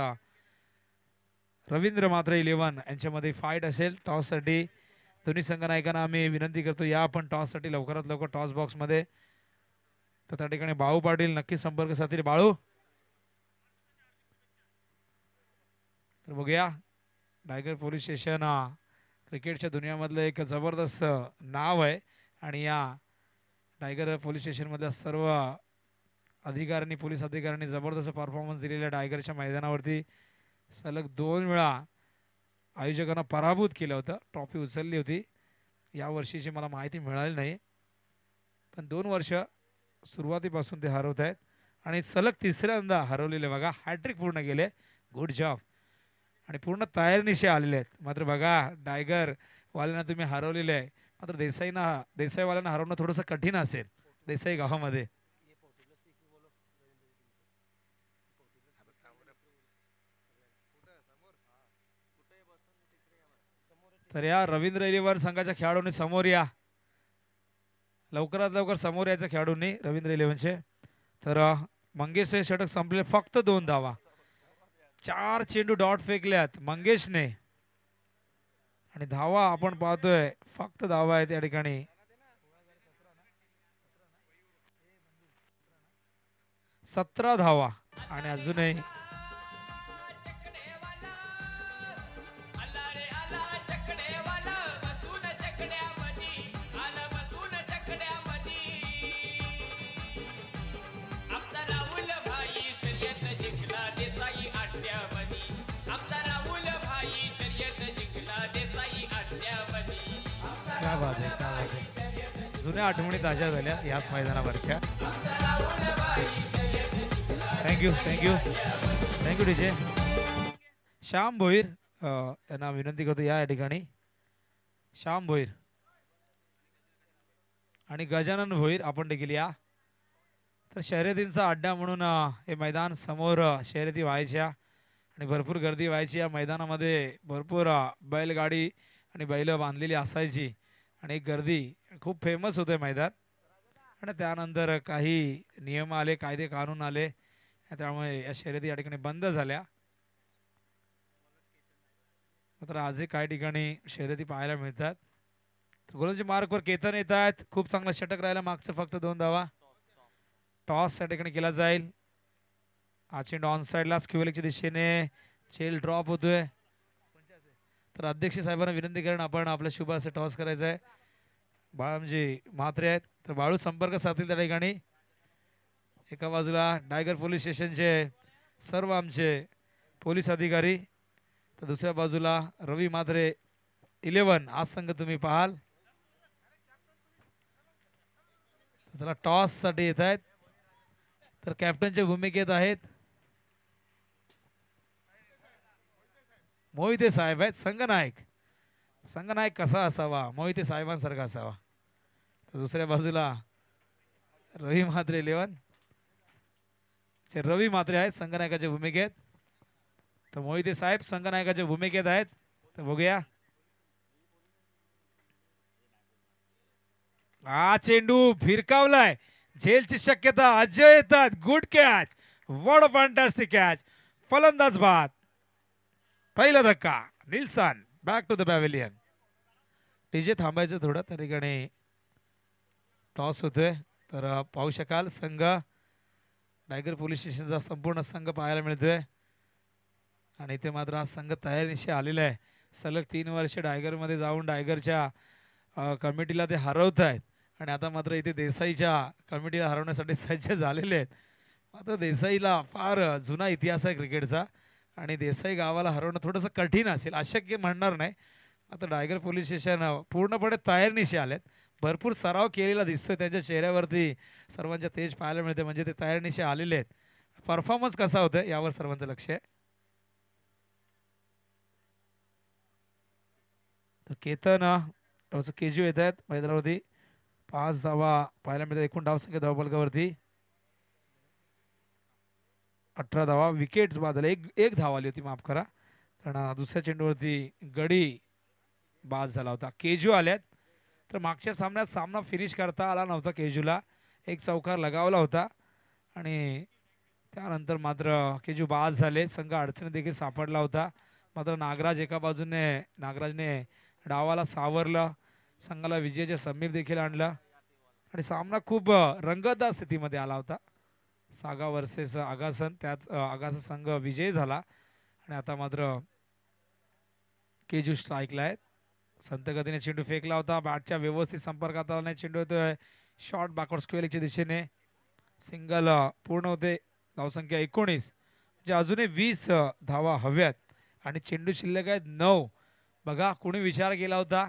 Ravindra मात्र इलेवन यांच्यामध्ये फाईट असेल टॉससाठी दोन्ही संघनायकांना आम्ही विनंती करतो या आपण टॉससाठी लवकरात लवकर टॉस बॉक्समध्ये तर त्या ठिकाणी भाऊ पाटील नक्की संपर्क साधतील बाळू तर बघूया डायगर पोलीस स्टेशन क्रिकेटच्या दुनियामधलं एक जबरदस्त नाव आहे आणि या टायगर पोलीस स्टेशनमधल्या सर्व अधिकाऱ्यांनी पोलीस अधिकाऱ्यांनी जबरदस्त परफॉर्मन्स दिलेल्या टायगरच्या मैदानावरती सलग दोन वेळा आयोजकांना पराभूत केलं होतं ट्रॉफी उचलली होती यावर्षीची मला माहिती मिळाली नाही पण दोन वर्ष सुरुवातीपासून ते हरवत आहेत आणि सलग तिसऱ्यांदा हरवलेले बघा हॅट्रिक पूर्ण केले गुड जॉब आणि पूर्ण तयारीनिशी आलेले आहेत मात्र बघा डायगर वाल्यांना तुम्ही हरवलेले आहे मात्र देसाईना देसाईवाल्यांना हरवणं थोडंसं कठीण असेल देसाई गावामध्ये तर या रवींद्र इलेव्हन संघाच्या खेळाडूंनी समोर या लवकरात लवकर समोर यायचं खेळाडूंनी रवींद्र चे तर मंगेश हे षटक संपले फक्त दोन धावा चार चेंडू डॉट फेकल्यात मंगेशने आणि धावा आपण पाहतोय फक्त धावा आहे त्या ठिकाणी सतरा धावा आणि अजूनही काय बात जुन्या आठवणी ताज्या झाल्या याच मैदानावरच्या thank you thank you thank you DJ Shyam Bhoir यांना विनंती करतो या ठिकाणी श्याम भोईर आणि गजानन भोईर आपण देखील या तर शर्यतींचा अड्डा म्हणून हे मैदान समोर शर्यती व्हायच्या आणि भरपूर गर्दी व्हायची या मैदानामध्ये भरपूर बैलगाडी आणि बैलं बांधलेली असायची आणि गर्दी खूप फेमस होते मैदान आणि त्यानंतर काही नियम आले कायदे कानून आले त्यामुळे या शर्यती या ठिकाणी बंद झाल्या मात्र आजही काही ठिकाणी शर्यती पाहायला मिळतात गोलंदाजी मार्कवर केतन येत आहेत खूप चांगला षटक राहिला मागचं फक्त दोन धावा टॉस या ठिकाणी केला जाईल आचिंड ऑन साइडला क्युवेलच्या दिशेने चेल ड्रॉप होतोय तर अध्यक्ष साहेबांना विनंती करून आपण आपल्या शुभ असं टॉस करायचा आहे बाळमजी म्हात्रे आहेत तर बाळू संपर्क साधतील त्या ठिकाणी एका बाजूला डायगर पोलीस स्टेशनचे सर्व आमचे पोलीस अधिकारी तर दुसऱ्या बाजूला रवी म्हात्रे इलेवन आज संघ तुम्ही पाहाल चला टॉससाठी येत आहेत तर कॅप्टनच्या भूमिकेत आहेत मोहिते साहेब आहेत संगनायक संगनायक कसा असावा मोहिते साहेबांसारखा असावा दुसऱ्या बाजूला रवी म्हात्रे इलेवन रवी म्हात्रे आहेत संगनायकाच्या भूमिकेत तर मोहिते साहेब संगनायकाच्या भूमिकेत आहेत तर बघूया हा चेंडू फिरकावलाय झेलची शक्यता अजय येतात good catch what a fantastic catch फलंदाज भात पहिला धक्का Nielsen back to the pavilion टीजे थांबायचं थोडं त्या ठिकाणी टॉस होतोय तर पाहू शकाल संघ टायगर पोलीस स्टेशनचा संपूर्ण संघ पाहायला मिळतोय आणि इथे मात्र हा संघ तयारीशी आलेला आहे सलग तीन वर्ष मध्ये जाऊन डायगरच्या कमिटीला ते हरवत आहेत आणि आता मात्र इथे देसाईच्या कमिटीला हरवण्यासाठी सज्ज झालेले आहेत मात्र देसाईला फार जुना इतिहास आहे क्रिकेटचा आणि देसाई गावाला हरवणं थोडंसं कठीण असेल अशक्य म्हणणार नाही आता डायगर पोलीस स्टेशन पूर्णपणे तयारीनिशी आलेत भरपूर सराव केलेला दिसतोय त्यांच्या चेहऱ्यावरती सर्वांच्या तेज पाहायला मिळते म्हणजे ते तयारीनिशी आलेले आहेत परफॉर्मन्स कसा होतोय यावर सर्वांचं लक्ष आहे तर केतन जी येत आहेत मैदानावरती पाच धावा पाहायला मिळतात एकूण धावसंख्या बलकावरती अठरा धावा विकेट्स बाद एक एक धाव आली होती माफ करा कारण दुसऱ्या चेंडूवरती गडी बाद झाला होता केजू आल्यात तर मागच्या सामन्यात सामना फिनिश करता आला नव्हता केजूला एक चौकार लगावला होता आणि त्यानंतर मात्र केजू बाद झाले संघ अडचणी देखील सापडला होता मात्र नागराज एका बाजूने नागराजने डावाला सावरलं संघाला विजयाच्या समीप देखील आणलं आणि सामना खूप रंगतदार स्थितीमध्ये आला होता सागा वर्सेस आगासन त्यात आगास संघ विजयी झाला आणि आता मात्र केजू स्ट्राईकला आहेत संत गतीने चेंडू फेकला होता बॅटच्या व्यवस्थित संपर्कात आला नाही चेंडू येतोय शॉर्ट बॅकवर्ड स्क्वेअरच्या दिशेने सिंगल पूर्ण होते धावसंख्या एकोणीस म्हणजे अजूनही वीस धावा हव्यात आणि चेंडू शिल्लक आहेत नऊ बघा कोणी विचार केला होता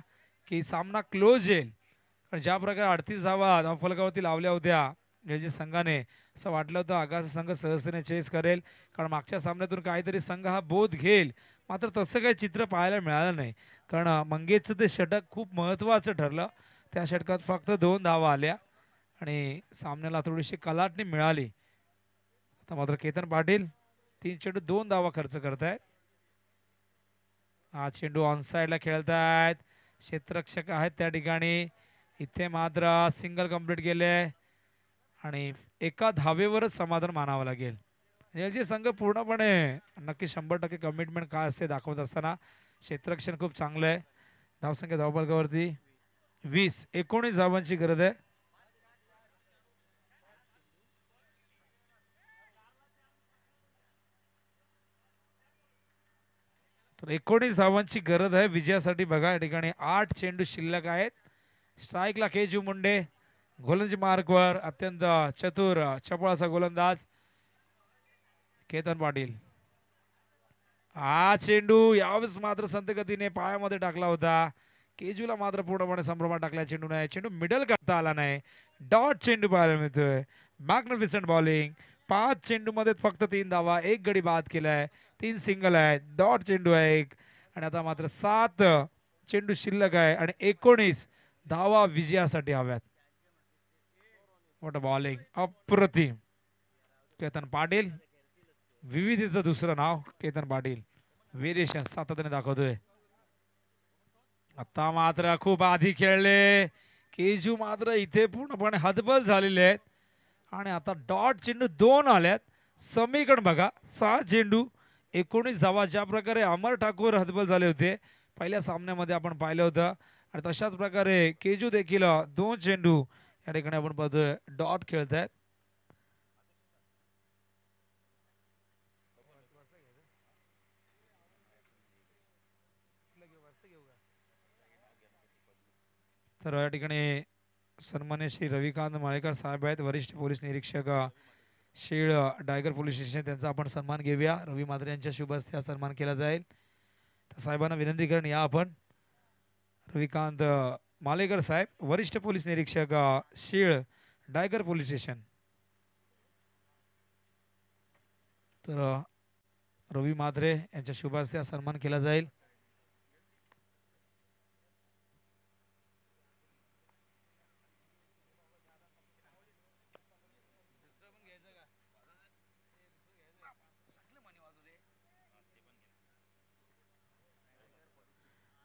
की सामना क्लोज येईल पण ज्या प्रकारे अडतीस धावा धावफलकावरती लावल्या होत्या जे संघाने असं वाटलं होतं आगाचा संघ सहजतेने चेस करेल कारण मागच्या सामन्यातून काहीतरी संघ हा बोध घेईल मात्र तसं काही चित्र पाहायला मिळालं नाही कारण मंगेशचं ते षटक खूप महत्त्वाचं ठरलं त्या षटकात फक्त दोन धावा आल्या आणि सामन्याला थोडीशी कलाटणी मिळाली आता मात्र केतन पाटील तीन चेंडू दोन धावा खर्च करतायत हा चेंडू ऑन साईडला खेळतायत क्षेत्ररक्षक आहेत त्या ठिकाणी इथे मात्र सिंगल कम्प्लीट केले आणि एका धावेवरच समाधान मानावं लागेल जी संघ पूर्णपणे नक्की शंभर टक्के कमिटमेंट काय असते दाखवत असताना क्षेत्ररक्षण खूप चांगलं आहे धावसंख्या धावपालकावरती वीस एकोणीस धावांची गरज आहे तर एकोणीस धावांची गरज आहे विजयासाठी बघा या ठिकाणी आठ चेंडू शिल्लक आहेत स्ट्राईकला केजू मुंडे गोलंदाजी मार्कवर अत्यंत चतुर चपळ असा गोलंदाज केतन पाटील हा चेंडू यावेळेस मात्र संतगतीने पायामध्ये टाकला होता केजूला मात्र पूर्णपणे संभ्रमात टाकला चेंडू नाही चेंडू मिडल करता आला नाही डॉट चेंडू पाहायला मिळतोय मॅग्नफिसंट बॉलिंग पाच चेंडू मध्ये फक्त तीन धावा एक गडी बाद केलाय तीन सिंगल आहेत डॉट चेंडू आहे एक आणि आता मात्र सात चेंडू शिल्लक आहे आणि एकोणीस धावा विजयासाठी हव्यात वॉट बॉलिंग अप्रतिम केतन पाटील विविधेचं दुसरं नाव केतन पाटील वेरिएशन सातत्याने दाखवतोय आता मात्र खूप आधी खेळले केजू मात्र इथे पूर्णपणे हदबल झालेले आहेत आणि आता डॉट चेंडू दोन आल्यात समीकरण बघा सहा चेंडू एकोणीस धावा ज्या प्रकारे अमर ठाकूर हदबल झाले होते पहिल्या सामन्यामध्ये आपण पाहिलं होतं आणि तशाच प्रकारे केजू देखील दोन चेंडू या ठिकाणी आपण पाहतोय डॉट खेळत आहेत तर या ठिकाणी सन्मान्य श्री रविकांत माळेकर साहेब आहेत वरिष्ठ पोलीस निरीक्षक शेळ डायगर पोलीस स्टेशन त्यांचा आपण सन्मान घेऊया रवी मात्रे यांच्या शुभ हस्ते सन्मान केला जाईल तर साहेबांना विनंती करण या आपण रविकांत मालेगर साहेब वरिष्ठ पोलीस निरीक्षक शीळ डायगर पोलीस स्टेशन तर रवी माधरे यांच्या शुभास्ते सन्मान केला जाईल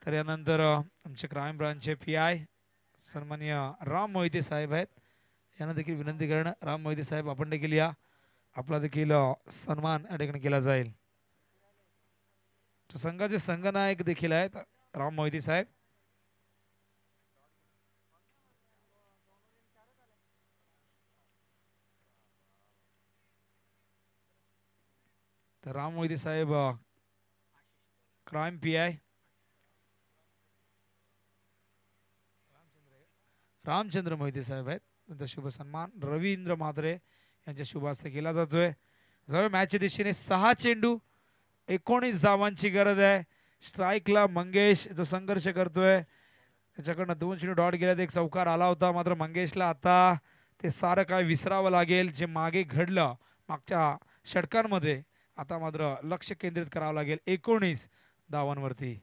तर यानंतर आमचे क्राईम ब्रांचचे पी आय सन्मान्य राम मोहिते साहेब आहेत यांना देखील विनंती करणं राम मोहिते साहेब आपण देखील या आपला देखील सन्मान या ठिकाणी केला जाईल संघाचे संघनायक देखील आहेत राम मोहिते साहेब तर राम मोहिते साहेब crime P I Ramchandra Mohite साहेब आहेत त्यांचा शुभ सन्मान रवींद्र मादरे यांच्या शुभ केला जातोय जवळ मॅचच्या दिशेने सहा चेंडू एकोणीस धावांची गरज आहे स्ट्राईकला मंगेश जो संघर्ष करतोय त्याच्याकडनं दोन चेंडू डॉट गेल्यात एक चौकार आला होता मात्र मंगेशला आता ते सारं काय विसरावं लागेल जे मागे घडलं मागच्या षटकांमध्ये आता मात्र लक्ष केंद्रित करावं लागेल एकोणीस धावांवरती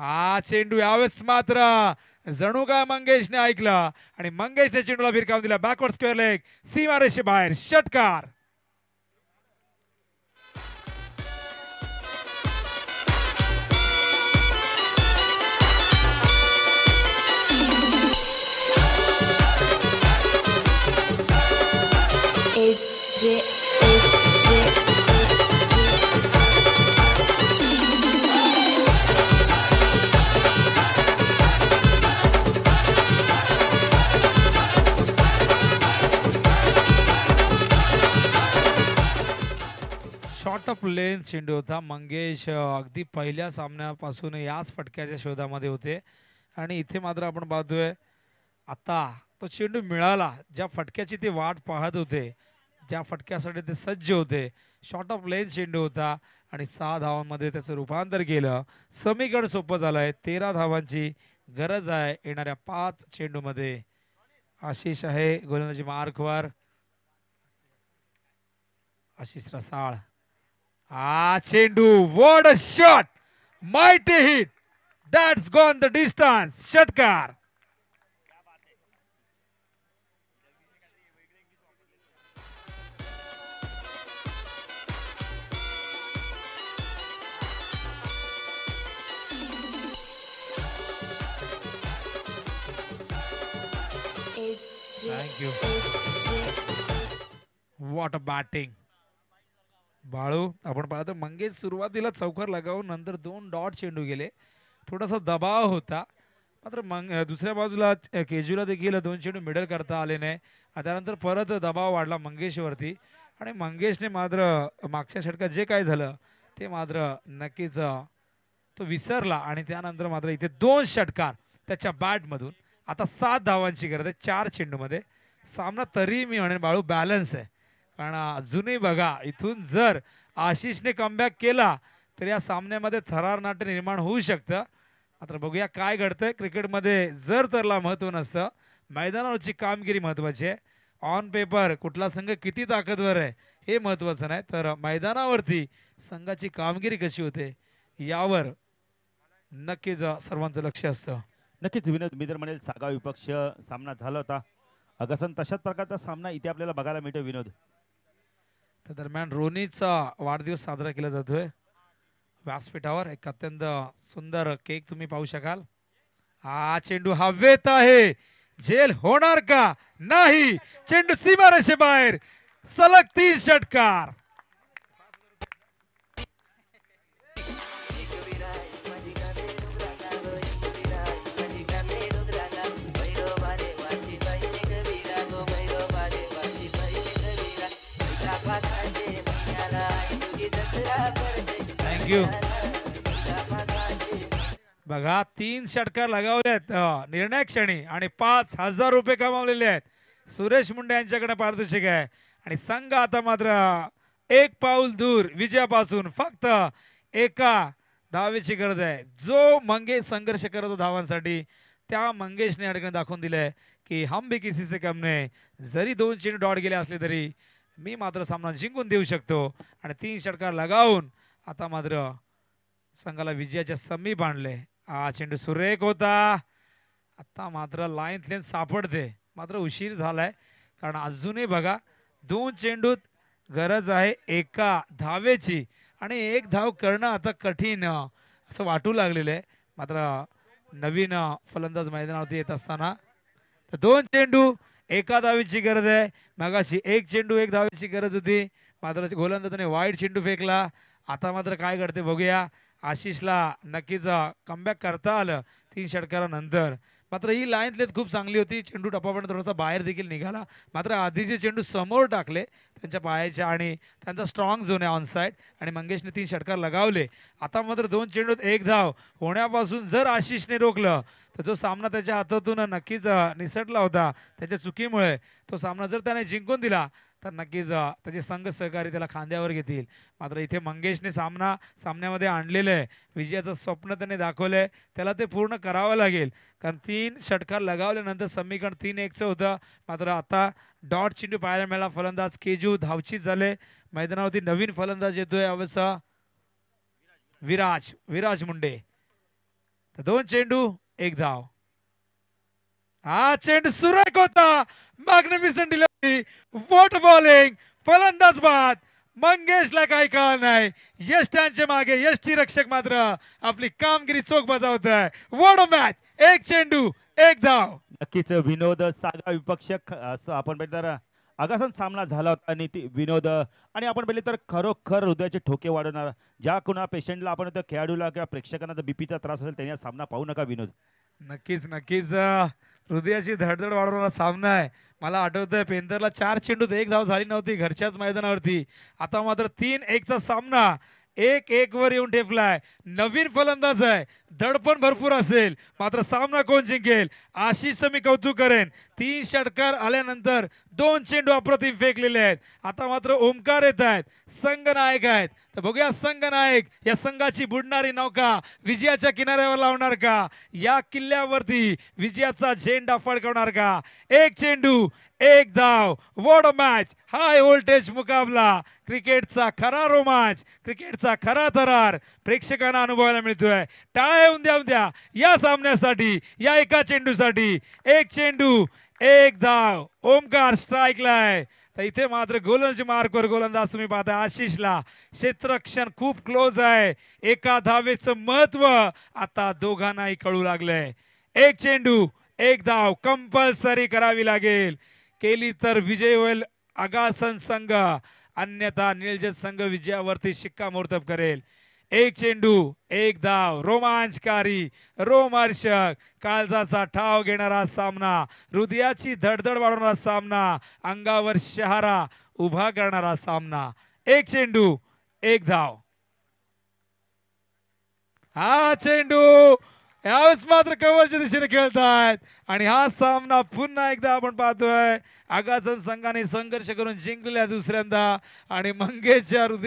हा चेंडू यावेळेस मात्र जणू काय मंगेशने ऐकलं आणि मंगेशने चेंडूला फिरकावून दिला बॅकवर्ड स्क्वेअर लेग सीमारेषे बाहेर षटकार ऑफ लेन चेंडू होता मंगेश अगदी पहिल्या सामन्यापासून याच फटक्याच्या शोधामध्ये होते आणि इथे मात्र आपण पाहतोय आता तो चेंडू मिळाला ज्या फटक्याची ते वाट पाहत होते ज्या फटक्यासाठी ते सज्ज होते शॉर्ट ऑफ लेन चेंडू होता आणि सहा धावांमध्ये त्याचं रूपांतर केलं समीकरण सोपं झालंय तेरा धावांची गरज आहे येणाऱ्या पाच चेंडूमध्ये आशिष आहे गोलंदाजी मार्कवर आशिष रसाळ Ah, Chindu, what a shot! Mighty hit! That's gone the distance. Shatkar. Thank you. What a batting. Balu आपण पाहतो मंगेश सुरुवातीला चौकार लगावून नंतर दोन डॉट चेंडू गेले थोडासा दबाव होता मात्र मंग दुसऱ्या बाजूला केजूला देखील दोन चेंडू मिडल करता आले नाही त्यानंतर परत दबाव वाढला मंगेशवरती आणि मंगेशने मात्र मागच्या षटकात जे काय झालं ते मात्र नक्कीच तो विसरला आणि त्यानंतर मात्र इथे दोन षटकार त्याच्या बॅटमधून आता सात धावांची गरज आहे चार चेंडूमध्ये सामना तरी मी म्हणेन बाळू बॅलन्स आहे कारण अजूनही बघा इथून जर आशिषने कमबॅक केला तर या सामन्यामध्ये थरार नाट्य निर्माण होऊ शकतं मात्र बघूया काय घडतंय क्रिकेटमध्ये जर तरला महत्व नसतं मैदानावरची कामगिरी महत्वाची आहे ऑन पेपर कुठला संघ किती ताकदवर आहे हे महत्वाचं नाही तर मैदानावरती संघाची कामगिरी कशी होते यावर नक्कीच सर्वांचं लक्ष असतं नक्कीच विनोद मी तर म्हणेल सागा विपक्ष सामना झाला होता अगसन तशाच प्रकारचा सामना इथे आपल्याला बघायला मिळतो विनोद त्या दरम्यान रोनीचा वाढदिवस साजरा केला जातोय व्यासपीठावर एक अत्यंत सुंदर केक तुम्ही पाहू शकाल हा चेंडू हवेत आहे जेल होणार का नाही चेंडू सीमारेषे बाहेर सलग तीन षटकार थँक्यू बघा तीन षटकार लगावले आहेत निर्णय क्षणी आणि पाच हजार रुपये कमावलेले आहेत सुरेश मुंडे यांच्याकडे पारदर्शक आहे आणि संघ आता मात्र एक पाऊल दूर विजयापासून फक्त एका धावेची गरज आहे जो मंगेश संघर्ष करत होता धावांसाठी त्या मंगेशने अडकणे दाखवून दिले की हम भी किसी से कम नाही जरी दोन चेंडू डॉट गेले असले तरी मी मात्र सामना जिंकून देऊ शकतो आणि तीन षटकार लगावून आता मात्र संघाला विजयाच्या समीप आणले हा चेंडू सुरेख होता आता मात्र लाईन लेन सापडते मात्र उशीर झालाय कारण अजूनही बघा दोन चेंडूत गरज आहे एका धावेची आणि एक धाव करणं आता कठीण असं वाटू लागलेलं आहे मात्र नवीन फलंदाज मैदानावरती येत असताना तर दोन चेंडू एका धावीची गरज आहे मगाशी एक चेंडू एक धावीची गरज होती मात्र गोलंदाजाने वाईट चेंडू फेकला आता मात्र काय करते बघूया आशिषला नक्कीच कमबॅक करता आलं तीन षटकारानंतर मात्र ही लाईन खूप चांगली होती चेंडू टप्पापर्यंत थोडासा बाहेर देखील निघाला मात्र आधीचे चेंडू समोर टाकले त्यांच्या पायाच्या आणि त्यांचा स्ट्रॉंग झोन आहे ऑन साईड आणि मंगेशने तीन षटकार लगावले आता मात्र दोन चेंडूत एक धाव होण्यापासून जर आशिषने रोखलं तर जो सामना त्याच्या हातातून नक्कीच निसटला होता त्याच्या चुकीमुळे तो सामना जर त्याने जिंकून दिला तर नक्कीच त्याचे संघ सहकारी त्याला खांद्यावर घेतील मात्र इथे मंगेशने सामना सामन्यामध्ये आणलेलं आहे विजयाचं स्वप्न त्याने दाखवलं त्याला ते पूर्ण करावं लागेल कारण तीन षटकार लगावल्यानंतर समीकरण तीन एकचं होतं मात्र आता डॉट चेंडू पाहायला मिळाला फलंदाज केजू धावचीत झाले मैदानावरती नवीन फलंदाज येतोय अवस विराज विराज मुंडे तर दोन चेंडू एक धाव हा चेंडू सुरेख होता मिसन दिलं वॉट बॉलिंग फलंदाज बाद मंगेशला काही कळ नाही यष्ट्यांच्या मागे यष्टी रक्षक मात्र आपली कामगिरी चोख बजावत आहे वोड मॅच एक चेंडू एक धाव नक्कीच विनोद सागा विपक्ष आपण बघितलं तर सामना झाला होता आणि ती विनोद आणि आपण पहिले तर खरोखर हृदयाचे ठोके वाढवणार ज्या कुणा पेशंटला आपण खेळाडूला किंवा प्रेक्षकांना बीपीचा त्रास असेल त्यांनी सामना पाहू नका विनोद नक्कीच नक्कीच हृदयाची धडधड वाढवणारा सामना आहे मला आठवतं पेंथरला चार चेंडूत एक धाव झाली नव्हती घरच्याच मैदानावरती आता मात्र तीन एकचा सामना एक एक वर येऊन ठेपलाय नवीन फलंदाज आहे दडपण भरपूर असेल मात्र सामना कोण जिंकेल आशिष मी कौतुक करेन तीन षटकार आल्यानंतर दोन चेंडू अप्रतिम फेकलेले आहेत आता मात्र ओमकार येत आहेत संघनायक आहेत तर बघूया संघनायक या संघाची बुडणारी नौका विजयाच्या किनाऱ्यावर लावणार का या किल्ल्यावरती विजयाचा झेंडा फडकवणार का एक चेंडू एक धाव वॉड मॅच हाय व्होल्टेज मुकाबला क्रिकेटचा खरा रोमांच क्रिकेटचा खरा तरार प्रेक्षकांना अनुभवायला मिळतोय टाळ्या येऊन द्या द्या या सामन्यासाठी या एका चेंडूसाठी एक चेंडू एक धाव ओमकार स्ट्राईकलाय तर इथे मात्र गोलंदाज मार्कवर गोलंदाज तुम्ही पाहता आशिषला क्षेत्रक्षण खूप क्लोज आहे एका धावेचं महत्व आता दोघांनाही कळू लागलंय एक चेंडू एक धाव कंपल्सरी करावी लागेल केली तर विजय होईल आगासन संघ अन्यथा निळजत संघ विजयावरती शिक्कामोर्तब करेल एक चेंडू एक धाव रोमांचकारी रोमर्षक काळजाचा ठाव घेणारा सामना हृदयाची धडधड वाढवणारा सामना अंगावर शहारा उभा करणारा सामना एक चेंडू एक धाव हा चेंडू यावेळेस मात्र कवरच्या दिशेने खेळतायत आणि हा सामना पुन्हा एकदा आपण पाहतोय आगाजन संघाने संघर्ष करून जिंकलेला दुसऱ्यांदा आणि मंगेशच्या हृदय